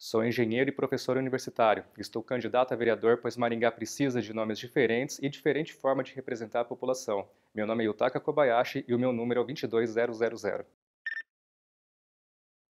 Sou engenheiro e professor universitário. Estou candidato a vereador, pois Maringá precisa de nomes diferentes e diferente forma de representar a população. Meu nome é Yutaka Kobayashi e o meu número é o 22000.